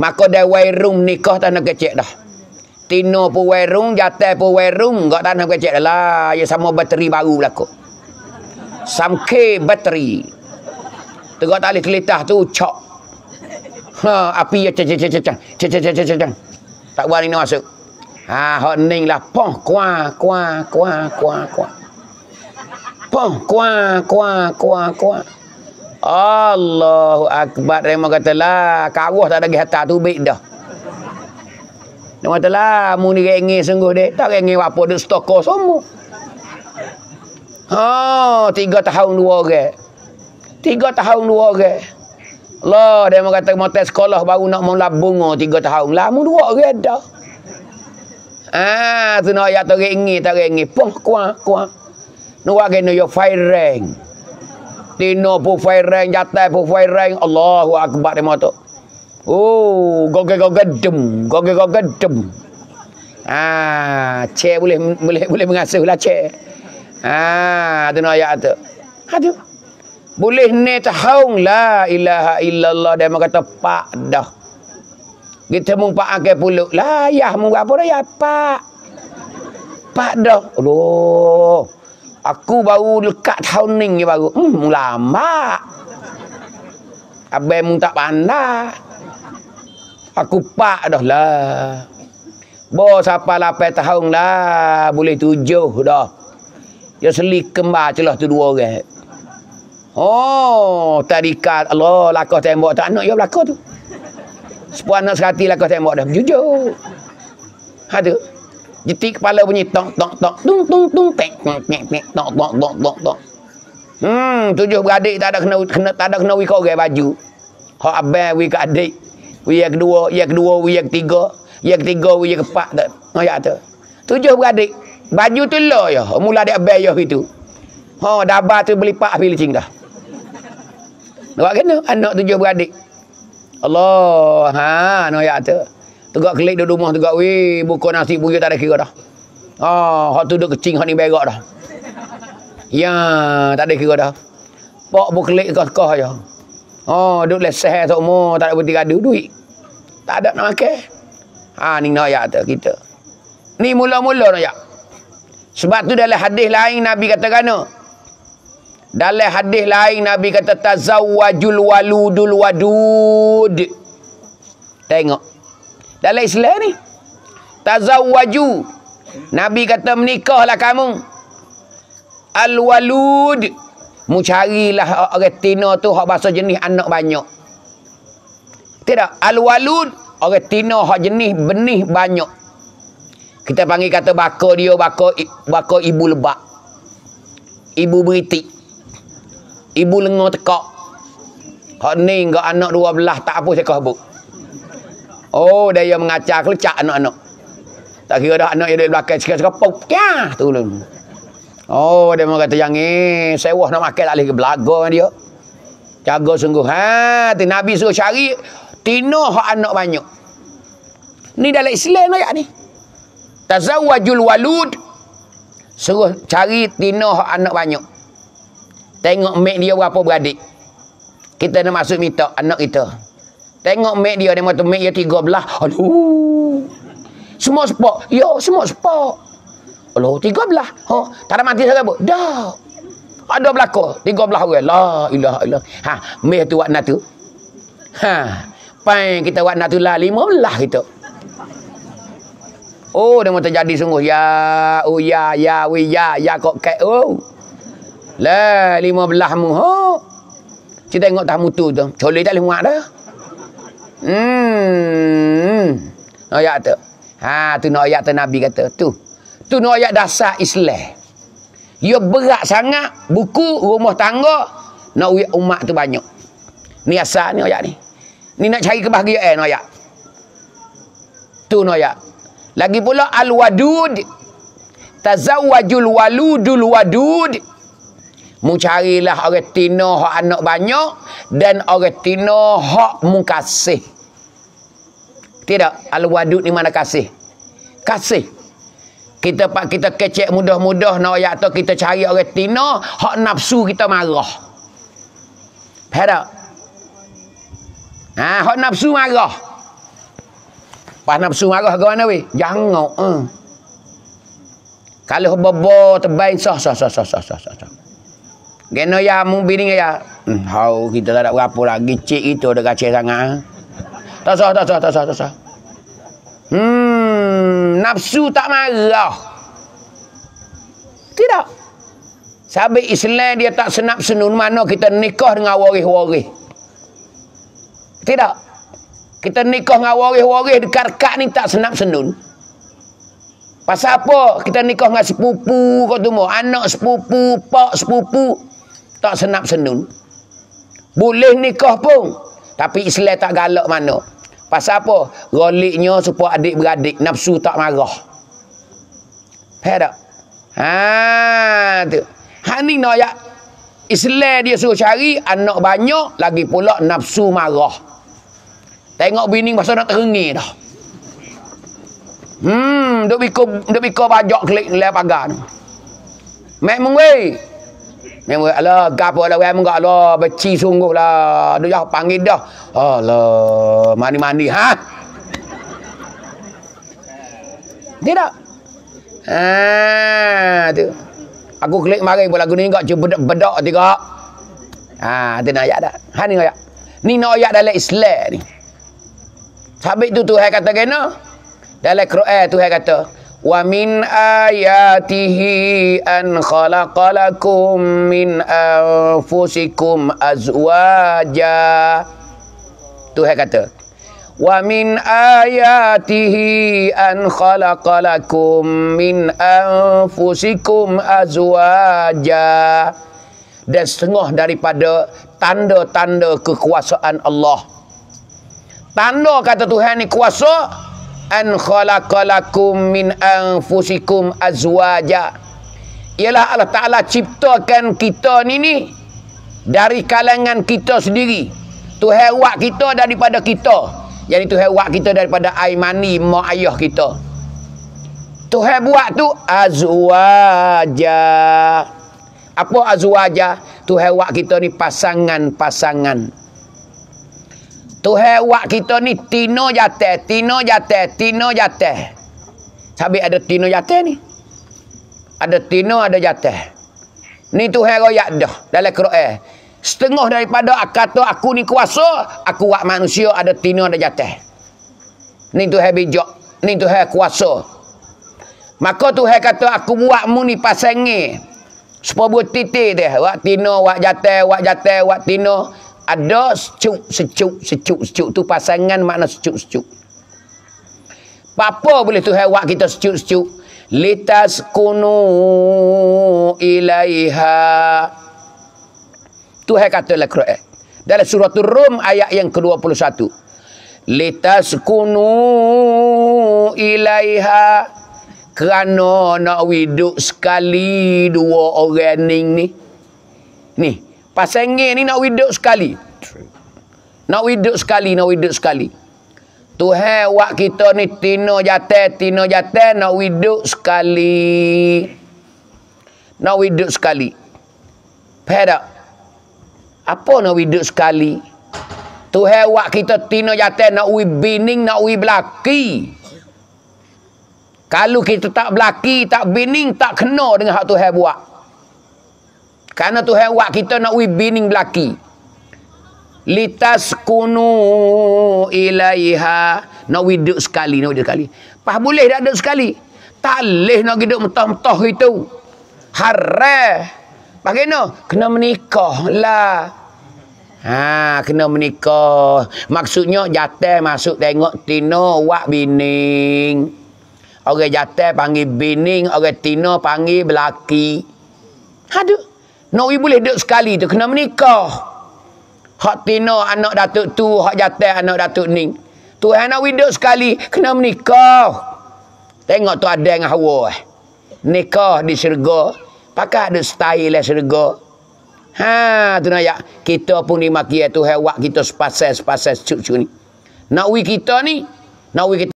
Maka dia wairung nikah tanah kecil dah. Tino pun wairung, jatah pun wairung. Gak tanah kecil dah lah. Ia ya sama bateri baru belakang. Samke bateri. Tengok tali kelitah tu, cok. Ha, api ya cecah cecah cecah cecah cecah cecah tak buat ini masuk ha hot ning lah poh kwa kwa kwa kwa kwa poh kwa kwa kwa kwa Allahu akbar. Dia kata lah, kawah tak ada lagi hatta tu baik dah. Dia kata lah, mu ni rengi sungguh dia. Tak rengi apa, dia stokoh semua. Ha, oh, tiga tahun dua orang. Tiga tahun dua orang. Allah, dia kata mau tes sekolah baru nak mula bunga tiga tahun. Lah, mu dua orang dah. Ah, tu nak ayat tak rengi, tak rengi. Puh, kuah, kuah. Nuwa gini yo fireng. Tino pun fireng, jatai pun fireng. Allahu akbar dia tu. Oh, goge goge dem, goge goge dem. Ah, ha, che boleh boleh boleh mengasuh lah che. Ha, ah, ada noya tu. Ada. Ha, boleh ni tahong la ilaha illallah dia kata pak dah. Kita mung pak ake puluk. Lah ya mung apa dah ya pak. Pak dah. Aduh. Aku baru dekat tahun ni je baru. Hmm, lama. Abang mu tak pandai. Aku pak dah lah. Bos apa lapai tahun lah. Boleh tujuh dah. Ya selik kembar celah tu dua orang. Oh, tarikat Allah lakau tembok tak nak ya belakau tu. Sepuan nak serati lakau tembok dah. Jujur. Ada. Ha Jetik kepala bunyi tok tok tok tung tung tung tek tek tek tok tok tok tok tok. Hmm, tujuh beradik tak ada kena kena tak ada kena wiko gay baju. Ha abai wi ke adik. Wi yang kedua, yang kedua, wi yang ketiga, yang ketiga, wi yang keempat tak. Ngaya tu. Tujuh beradik. Baju tu lo ya, mula dia abang ya itu. Ha dabar tu beli pak pilih cing dah. Nak kena anak tujuh beradik. Allah, ha, noyak tu. Tegak kelik di rumah tegak weh buka nasi bunyi tak ada kira dah. Oh, hak tu duk kecing hak ni berak dah. Ya, tak ada kira dah. Pak buka kelik kau sekah aja. Oh, duduk leseh tak mau, tak ada berti gaduh duit. Tak ada nak makan. Ha ni nak ya tu kita. Ni mula-mula nak ya. Sebab tu dalam hadis lain Nabi kata kana? Dalam hadis lain Nabi kata tazawwajul waludul wadud. Tengok dalam Islam ni tazawwaju nabi kata menikahlah kamu al walud mu orang tina tu hak bahasa jenis anak banyak tidak al walud orang tina hak jenis benih banyak kita panggil kata bako dia bako bako ibu lebak ibu beritik ibu lengo tekak hak ni enggak anak dua belah tak apa saya kau Oh, daya mengacar kelecak anak-anak. Tak kira dah anak yang di belakang cekak-cekak pop kah tulun. Oh, dia mau kata yang ni, sewah nak makan tak boleh ke belaga dia. Jaga sungguh. Ha, tu Nabi suruh cari tino hak anak banyak. Ni dalam Islam ayat lah ni. Tazawajul walud suruh cari tino hak anak banyak. Tengok mek dia berapa beradik. Kita nak masuk minta anak kita. Tengok mek dia dia mata mek dia tiga belah. Aduh. Semua sepak. Yo, semua sepak. Aloh, tiga belah. oh, tak ada mati siapa? Dah. Ada belako, tiga belah orang. La ilaha illallah. Ha, meh tu warna tu. Ha, pai kita warna tu lah lima belah kita. Oh, dia mau terjadi sungguh. Ya, oh ya, ya, we ya, ya kok kek. Oh. Lah, lima belah mu. Ha. Kita tengok tak mutu tu. Colik tak lima dah. Hmm. No ayat tu. Ha tu no ayat tu Nabi kata tu. Tu no ayat dasar Islam. Ia berat sangat buku rumah tangga nak no, umat tu banyak. Ni asal ni ayat ni. Ni nak cari kebahagiaan eh, no ayat. Tu no ayat. Lagi pula al-wadud tazawajul waludul wadud mencarilah orang tina hak anak banyak dan orang tina hak mukasih tidak. Al-Wadud ni mana kasih? Kasih. Kita pak kita kecek mudah-mudah nak ayat tu kita cari orang tina, hak nafsu kita marah. Faham tak? Ha, hak nafsu marah. Pas nafsu marah ke mana weh? Jangan. Ha. Uh. Kalau bobo terbain sah sah sah sah sah sah sah. sah. Gena ya mung bini ya. Hmm, hau kita tak ada berapa lagi cik itu dekat cik sangat. Ha. Tak sah, tak sah, tak sah, tak sah. Hmm, nafsu tak marah. Tidak. Sabik Islam dia tak senap senun mana kita nikah dengan waris-waris. Tidak. Kita nikah dengan waris-waris dekat-dekat ni tak senap senun. Pasal apa kita nikah dengan sepupu kau mau Anak sepupu, pak sepupu. Tak senap senun. Boleh nikah pun. Tapi Islam tak galak mana. Pasal apa? Goliknya supaya adik-beradik nafsu tak marah. Faham tak? Haa tu. Hani nak ya. Islam dia suruh cari anak banyak. Lagi pula nafsu marah. Tengok bini masa nak terengi dah. Hmm, duk bikau duk bajak klik lepas pagar ni. Mek weh, Memang ala gapo ada lah, wayang enggak ala beci lah. Dia jauh panggil dah. Allah mani-mani ha. Tidak. Ah ha, tu. Aku klik mari pula lagu ni enggak cuba bedak, bedak tiga. Ha, ah tu nak ayat dah. Ha ni ayat. Ni nak ayat dalam Islam ni. Sabit tu tu hai kata kena. Dalam Quran tu hai kata. ومن آياته an خلق min من azwaja. أزواجا Tuhan kata Wa min ayatihi an khalaqa min anfusikum azwaja Dan setengah daripada tanda-tanda kekuasaan Allah Tanda kata Tuhan ni kuasa an khalaqalakum min anfusikum azwaja ialah Allah Taala ciptakan kita ni ni dari kalangan kita sendiri Tuhan buat kita daripada kita jadi Tuhan buat kita daripada air mani mak ayah kita Tuhan buat tu azwaja apa azwaja Tuhan buat kita ni pasangan-pasangan Tuhan wak kita ni tino jate, tino jate, tino jate. Sabi ada tino jate ni. Ada tino ada jate. Ni Tuhan royak dah dalam Quran. Eh. Setengah daripada akato aku ni kuasa, aku wak manusia ada tino ada jate. Ni Tuhan bijak, ni Tuhan kuasa. Maka Tuhan kata aku buat mu ni pasangi. Sepo buat titik dia, wak tino, wak jate, wak jate, wak tino ada secuk, secuk, secuk, secuk. Tu pasangan makna secuk, secuk. Apa boleh tu buat kita secuk, secuk? Litas kunu ilaiha. Tuhan kata dalam Quran. Dalam surah Rum ayat yang ke-21. Litas kunu ilaiha. Kerana nak widuk sekali dua orang ni. Ni. Pasengir ni nak widuk sekali. Nak widuk sekali, nak widuk sekali. Tuhan wak kita ni tino jate, tino jate nak widuk sekali. Nak widuk sekali. Faham tak? Apa nak widuk sekali? Tuhan wak kita tino jate nak wid bining, nak wid belaki. Kalau kita tak belaki, tak bining, tak kena dengan hak Tuhan buat. Karena Tuhan buat kita nak wi bining belaki. Litas kunu ilaiha. Nak wi duduk sekali, nak duduk sekali. Pas boleh dah duduk sekali. Tak boleh nak duduk mentah-mentah itu. Harah. Bagaimana? Kena menikah lah. Ha, kena menikah. Maksudnya jatah masuk tengok tino wak bining. Orang jatah panggil bining, orang tino panggil belaki. Haduh. Nabi boleh duduk sekali tu. Kena menikah. Hak tina anak datuk tu. Hak jatah anak datuk ni. Tuhan Nabi duduk sekali. Kena menikah. Tengok tu ada yang hawa. Eh. Nikah di syurga. Pakai ada style di syurga. Ha, tu nak ya. Kita pun dimakia eh, tu. Hewak kita sepasal-sepasal cucu ni. Nak kita ni. Nak kita.